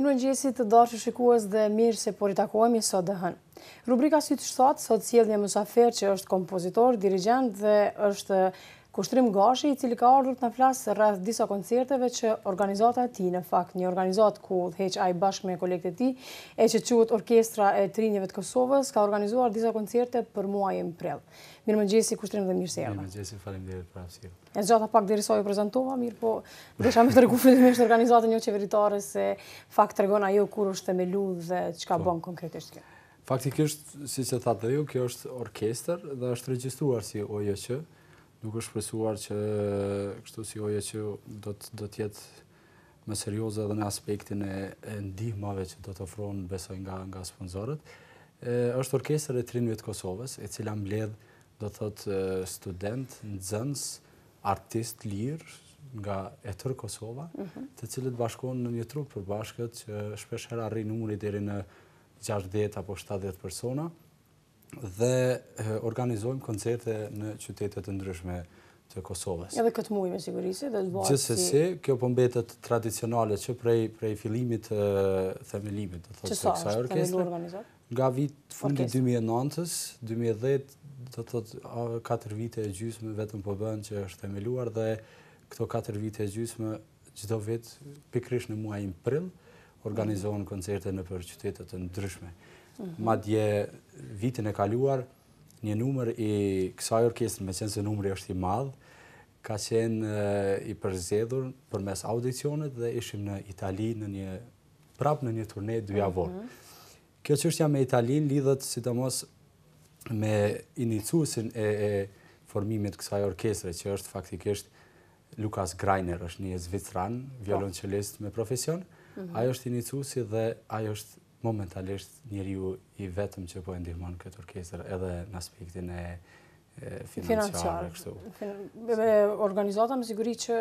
Mirë më të darë që shikues dhe mirë se por i sot dhe hënë. Rubrika sytë shtatë, sot s'jelë një mësafer që është kompozitor, dirigent dhe është Kushtrim Gashi, i cili ka ardhur të në flasë rreth disa koncerteve që organizata ti në fakt, një organizat ku dheq ai bashkë me kolektet ti, e që quët Orkestra e Trinjeve të Kosovës, ka organizuar disa koncerte për muaj e mprel. Mirë gjesi, kushtrim dhe mirë se erda. gjesi, dhe për asirë. E zgjata pak dhe ju prezantova, prezentova, mirë po, dhe shame të rëgufri dhe me shtë organizatë një jo qeveritare se fakt të regona kur është me dhe çka po. bën konkretisht kjo. Faktikisht, siç e thate kjo është orkester dhe është regjistruar si OJQ, nuk është presuar që kështu si oje që do të do të jetë më serioze edhe në aspektin e ndihmave që do të ofrojnë besoj nga nga sponsorët. Ë është orkestra e trinëve të Kosovës, e cila mbledh do të thotë student, nxënës, artist lirë nga e tërë Kosova, mm -hmm. të cilët bashkohen në një trup përbashkët që shpesh herë arrin numrin deri në 60 apo 70 persona, dhe organizojmë koncerte në qytetet të ndryshme të Kosovës. Edhe këtë muj me sigurisë dhe të bëhatë si... Gjësë se, kjo pëmbetet po tradicionale që prej filimit themelimit, të thotë se kësaj orkestre. Nga vit fundi 2009-2010, do të thotë 4 vite e gjysme vetëm përbën po që është themeluar dhe këto 4 vite e gjysme gjitho vetë pikrish në muajin prill, organizohen koncerte në për qytetet të ndryshme madje vitin e kaluar një numër i kësaj orkestre, me qenë se numri është i madh, ka qenë i përzgjedhur përmes audicionit dhe ishim në Itali në një prapë në një turne dy javor. Mhm. Kjo çështja me Italinë lidhet sidomos me iniciuesin e, formimit kësaj orkestre, që është faktikisht Lukas Greiner, është një zvicran, po. violoncellist me profesion. Ajo mhm. Ai është iniciuesi dhe ai është momentalisht njeriu i vetëm që po e ndihmon këtë orkestër edhe në aspektin e, e financiar kështu. Fin organizata me siguri që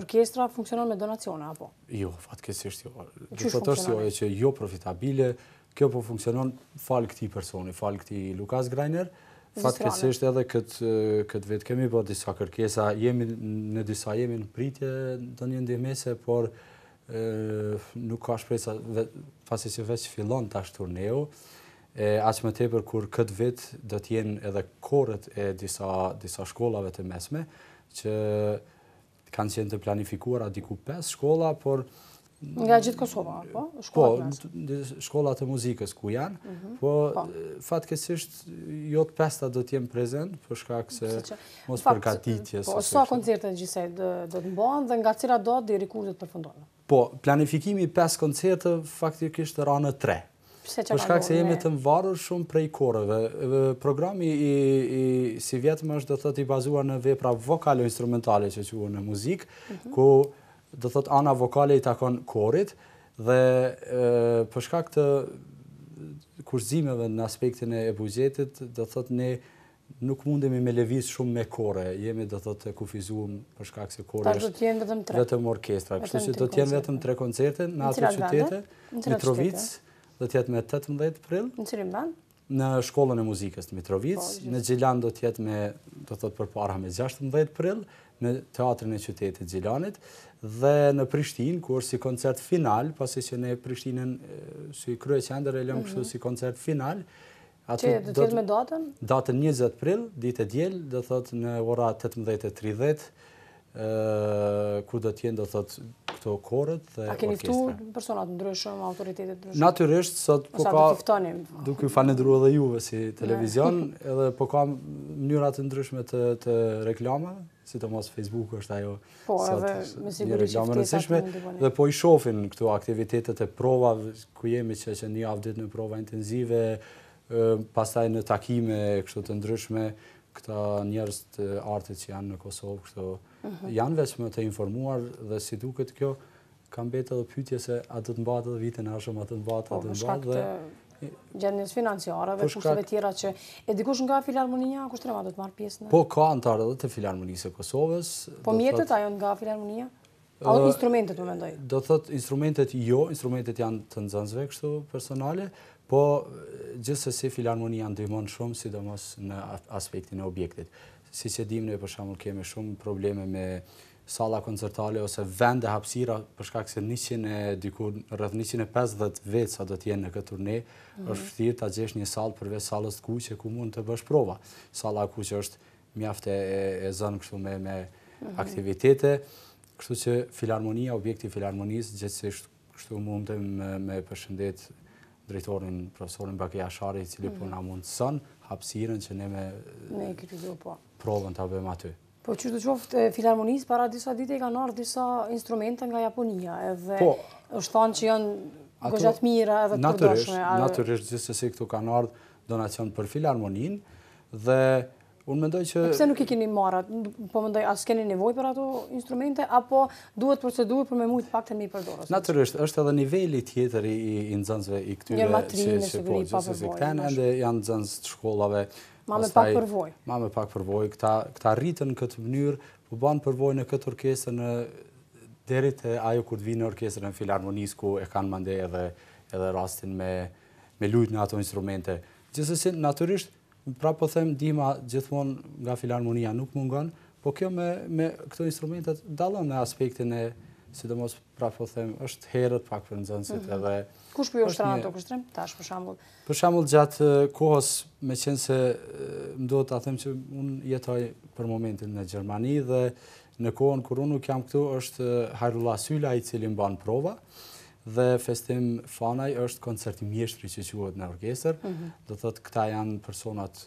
orkestra funksionon me donacione apo? Jo, fatkesisht jo. Gjithatësh po jo që jo profitabile, kjo po funksionon fal këtij personi, fal këtij Lukas Greiner. Fatkesisht edhe këtë vetë kemi bërë po disa kërkesa, jemi në disa jemi në pritje një ndihmese, por nuk ka shpresa pasi si vetë fillon tash turneu e as më tepër kur këtë vit do të jenë edhe korrët e disa disa shkollave të mesme që kanë qenë të planifikuara diku 5 shkolla por Nga gjithë Kosova, po? Shkollat po, shkollat të muzikës ku janë, mhm. po, po. fatkesisht jo të pesta do të jem prezent, për shkak se mos përgatitjes. Po, sa koncerte gjithsej do, do të mbohen dhe nga cira do të diri kur të të përfundonë? Po, planifikimi 5 koncerte faktikisht të ranë 3. Për shkak se jemi të varur shumë prej koreve. Programi i, i si vetëm është do të thotë i bazuar në vepra vokale instrumentale që quhen në muzikë, mhm. ku do thot ana vokale i takon korit dhe për shkak të kurzimeve në aspektin e buxhetit do thot ne nuk mundemi me lëviz shumë me kore, jemi do thot të kufizuar për shkak se korë është vetëm vetëm orkestra, vetëm orkestra. kështu që do të jenë vetëm tre koncerte në atë qytet Mitrovic Trovic do të jetë me 18 prill në cilin ban në shkollën e muzikës të Mitrovic, po, në Gjilan do tjetë me, do të të për me 16 prill, në teatrën e qytetit Gjilanit, dhe në Prishtin, ku është si koncert final, pasi që ne Prishtinën, si krye që e lëmë kështu mhm. si koncert final, që do tjetë me datën? Datën 20 prill, ditë e djelë, do të të në ora 18.30, ku do tjenë, do të këto korët dhe orkestra. A keni ftu personat ndryshëm, autoritetet ndryshëm? Natyrisht, sot po ka... Sa duke Duke ju fanë ndryu edhe juve si televizion, edhe po ka mënyrat ndryshme të, të reklama, si të mos Facebook është ajo po, sot një reklama nësishme, po, dhe po i shofin këto aktivitetet e prova, ku jemi që që një avdit në prova intenzive, pastaj në takime, kështu të ndryshme, këta njerës të artit që janë në Kosovë, kështu Mhm. janë veç të informuar dhe si duket kjo, kam betë edhe pytje se a të të mbatë po, dhe vitin ashëm, a të mbatë, a të mbatë dhe... Gjenë njës financiare dhe kushtëve tjera që... E dikush nga Filharmonia, a kushtë të reva të pjesë në? Po, ka antarë edhe të Filharmonisë e Kosovës. Po, mjetët ajo nga Filharmonia? A o instrumentet më mendoj? Do të thëtë instrumentet jo, instrumentet janë të nëzënzve kështu personale, po gjithë si Filharmonia ndihmonë shumë, sidomos në aspektin e objektit si që dim në e përshamull kemi shumë probleme me sala koncertale ose vende hapsira përshkak se 100 e diku rrëth 150 vetë sa do t'jenë në këtë turne mhm. është fështirë të gjesh një salë përve salës të kuqe ku mund të bësh prova sala kuqë është mjafte e zënë kështu me mhm. aktivitete kështu që filarmonia objekti filarmonis gjithësisht kështu mund të me përshëndet drejtorin profesorin Bakja Shari cili mhm. për nga mund të sënë hapsiren që ne me Ne e këtë po provën të abëm aty. Po, qështë të qoftë filharmonisë, para disa dite i ka nërë disa instrumente nga Japonia, edhe po, është thonë që janë gëgjatë mira edhe të përdoshme. Naturisht, gjithë që si këtu ka nërë donacion për filharmoninë, dhe unë mendoj që... Po, pse nuk i keni marat, po mendoj, asë keni nevoj për ato instrumente, apo duhet procedurë për me mujtë pak të mi përdorës? Naturisht, është edhe nivelli tjetër i nëzënzve i këtyre që po, gjithë që si këtenë, ende janë nëzënzë të shkollave Ma me pak përvoj. Ma me pak përvoj. Këta rritën në këtë mënyrë, po banë përvoj në këtë orkesën në derit e ajo kur të vinë në orkesën në filharmonisë ku e kanë mande edhe rastin me lujtë në ato instrumente. Gjësësi, naturisht, pra po them, dhima gjithmonë nga filharmonia nuk mungon, po kjo me këto instrumentet dalën në aspektin e si të mos prapo them, është herët pak për nëzënësit mhm. edhe... Kush për jo shtra në të kështrim, tash për shambull? Për shambull gjatë kohës me qenë se më do të atëm që unë jetoj për momentin në Gjermani dhe në kohën kër unë nuk jam këtu është Hajrula Syla i cilin banë prova dhe festim fanaj është koncertimjeshtri që që që në orkester, mhm. dhe thotë këta janë personat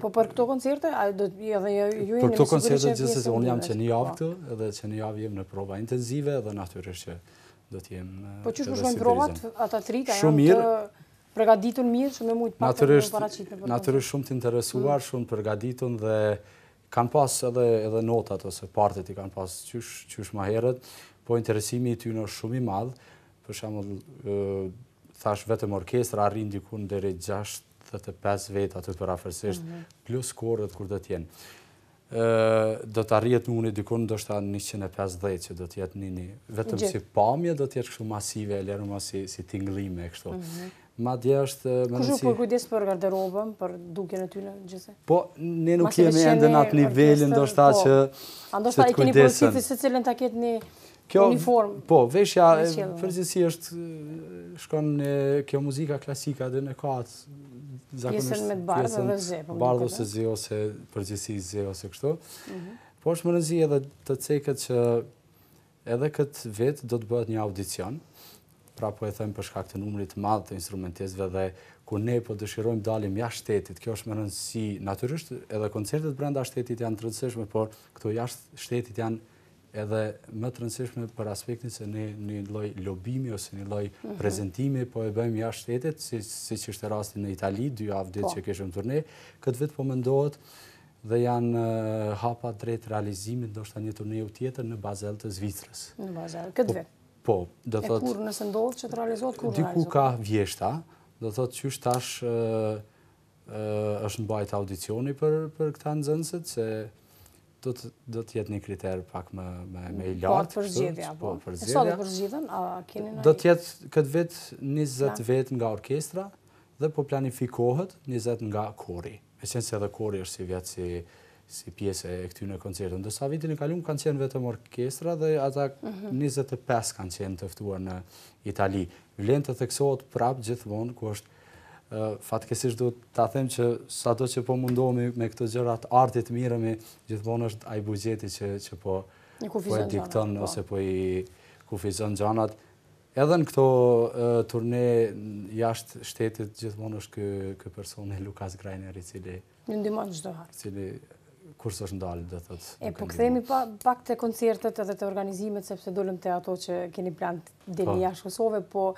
Po për këto koncerte, a do të edhe ju jeni në Për këto koncerte gjithsesi un jam që në javë po. këtu edhe që në javë jam në prova intensive dhe natyrisht që do të jem. Po çu shkojnë si provat ata tri ta janë të përgatitur mirë, shumë e shumë paraqit në vetë. Natyrisht shumë të interesuar, mm. shumë përgatitur dhe kanë pas edhe edhe notat ose partet i kanë pas çysh çysh më herët, po interesimi i tyre është shumë i madh. Për shembull, thash vetëm orkestra arrin diku deri 6 35 vetë aty për afërsisht, mm plus korët kur dhe t'jenë. Do të arrijet më një dikur në dështë ta 150 që do t'jetë një një. Vetëm si pamje do t'jetë kështu masive, lërë ma si, t'inglime e kështu. Mm -hmm. Ma dje është... Kështu si... kujdes për garderobën, për duke në tyne gjithë? Po, ne nuk jemi endë në atë nivellin do shta po. që... Ando shta i keni përësitë se cilën t'a ketë një... Kjo, uniform. Po, veshja, përgjithësi është shkon në kjo muzika klasika dhe në katë pjesën me të bardhë dhe zë. Bardhë ose eh? zë, ose përgjësi zë, ose kështu. Po është më rëndësi edhe të cekët që edhe këtë vetë do të bëhet një audicion, pra po e them për shkak të numrit të madhë të instrumentesve dhe ku ne po dëshirojmë dalim jashtë shtetit, kjo është më rëndësi naturisht, edhe koncertet brenda shtetit janë të rëndësishme, por këto jashtë shtetit janë edhe më të rëndësishme për aspektin se ne një loj lobimi ose një loj mhm. prezentimi, po e bëjmë jashtë shtetet, si, që është rastin në Itali, dy avë ditë po. që keshëm të tërne, këtë vetë po më ndohet dhe janë hapa drejt realizimit do shta një tërneju tjetër në bazel të Zvitrës. Në bazel, këtë po, vetë? Po, do të thotë... E kur nëse ndohet që të realizohet, kur realizohet? Diku ka vjeshta, do të thotë që është tash... është në bajt audicioni për, për këta nëzënset, se do të jetë një kriter pak më më më i po, lartë. Po për zgjidhje Po për zgjidhje. për zgjidhën? A keni ndonjë Do të jetë këtë vit 20 vet nga orkestra dhe po planifikohet 20 nga kori. Me qenë se edhe kori është si vjetë si, si pjesë e këty në koncertën. Do sa vitin e kalum kanë qenë vetëm orkestra dhe ata mm -hmm. 25 kanë qenë tëftuar në Itali. Vlen të theksohet prapë gjithmonë ku është fatkesisht duhet ta them që sado që po mundohemi me këto gjërat artit mirëmi gjithmonë është ai buxheti që që po po dikton po. ose po i kufizon xhanat edhe në këto e, turne jashtë shtetit gjithmonë është ky ky person Lukas Grainer i cili më ndihmon çdo herë cili kurse është ndalë do thotë e po këthejmi pa pak te koncertet edhe te organizimet sepse dolëm te ato që keni plan Po. deli jashtë Kosove, po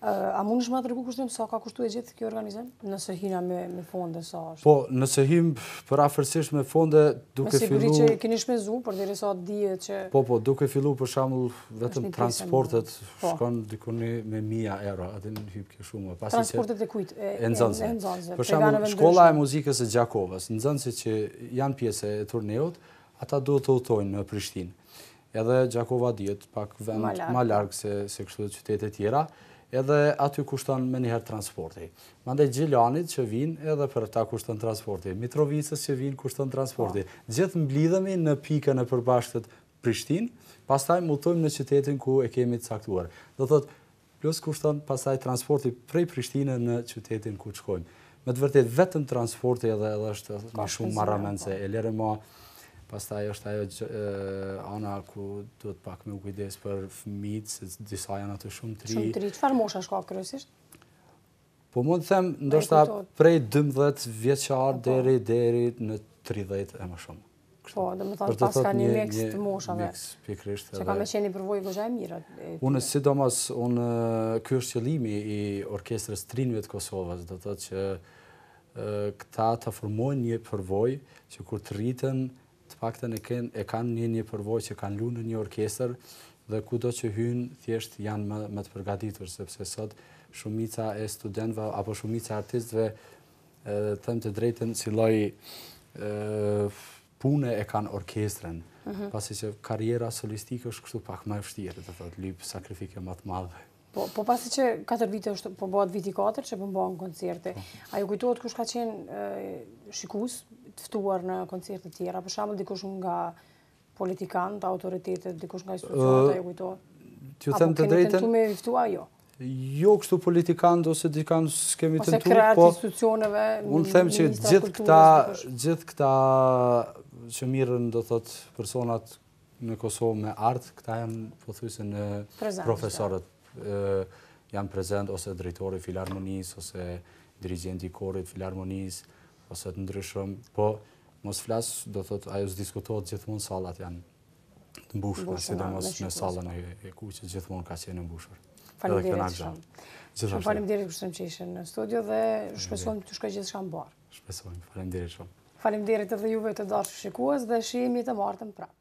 a mund është më të rëgu kushtim, sa ka kushtu e gjithë kjo organizim? Nëse hina me, me fonde, sa është? Po, nëse him për afërsisht me fonde, duke fillu... Me që keni shmezu, për dhe resa dhije që... Po, po, duke fillu për shamull vetëm transportet, po. shkon dikoni me mija euro, atë në hypë kjo shumë. Transportet e kujtë? E nëzënëse. Për shamull, shkolla e muzikës e Gjakovës, nëzënëse që janë pjese e turneot, ata duhet të utojnë në Prishtinë edhe Gjakova djetë pak vend ma largë se, se kështu dhe qytetet tjera, edhe aty kushton me njëherë transporti. Mande Gjilanit që vinë edhe për ta kushton transporti, Mitrovicës që vinë kushton transporti. Po. Gjithë mblidhemi në pikën në përbashkët Prishtin, pastaj mutojmë në qytetin ku e kemi të saktuar. Do thotë, plus kushton pastaj transporti prej Prishtinë në qytetin ku shkojmë. Me të vërtet, vetëm transporti edhe, edhe është ka shumë marramen se po. e lere ma pastaj është ajo e, ana ku duhet pak u kujdes për fëmijët se disa janë ato shumë tri. Shumë tri, qëfar çfarë mosha është ka kryesisht? Po mund të them ndoshta prej 12 vjeçar po. deri deri në 30 e më shumë. Po, dhe më thonë pas ka një, një mix të moshave. Mix, pikrisht. Që ka me qeni përvojë gëzha e mirë. Unë, si do mas, unë, kjo është qëlimi i orkestrës trinëve të Kosovës, dhe të që këta të formojnë një përvojë që kur të rritën faktën e kanë e kanë një një përvojë që kanë në një orkestër dhe kudo që hyn thjesht janë më më të përgatitur sepse sot shumica e studentëve apo shumica e artistëve ë them të drejtën si lloj ë punë e kanë orkestrën uh pasi që karriera solistike është kështu pak më e vështirë të thotë lyp sakrifikë më të madhe Po po pasi që katër vite është po bëhat viti 4 që po bëhen koncerte. Po. Ai ju kujtohet kush ka qenë shikues të ftuar në koncerte të tjera, për shembull dikush nga politikant, autoritetet, dikush nga institucionat, uh, e kujtohet. Ju them të drejtën. Ne tentojmë të ftuar jo. Jo këtu politikanë ose dikan skemi të tentuar, po. Ose krahas institucioneve. Unë them që gjithë këta, gjithë këta që mirën do thot personat në Kosovë me art, këta janë pothuajse në profesorët ë janë prezant ose drejtori filharmonisë ose dirigjenti i korit filharmonisë ose të ndryshëm, po mos flasë, do të ajo s'diskutohet gjithmonë salat janë të mbushur, si do mos me salën e kuqës, gjithmonë ka qenë mbushur. Falim dirit shumë. Shumë falim dirit për shumë që ishen në studio dhe shpesuam të të shkoj gjithë shumë barë. Shpesuam, falim dirit shumë. Falim dirit edhe juve të darë shikues dhe shimi të martën prapë.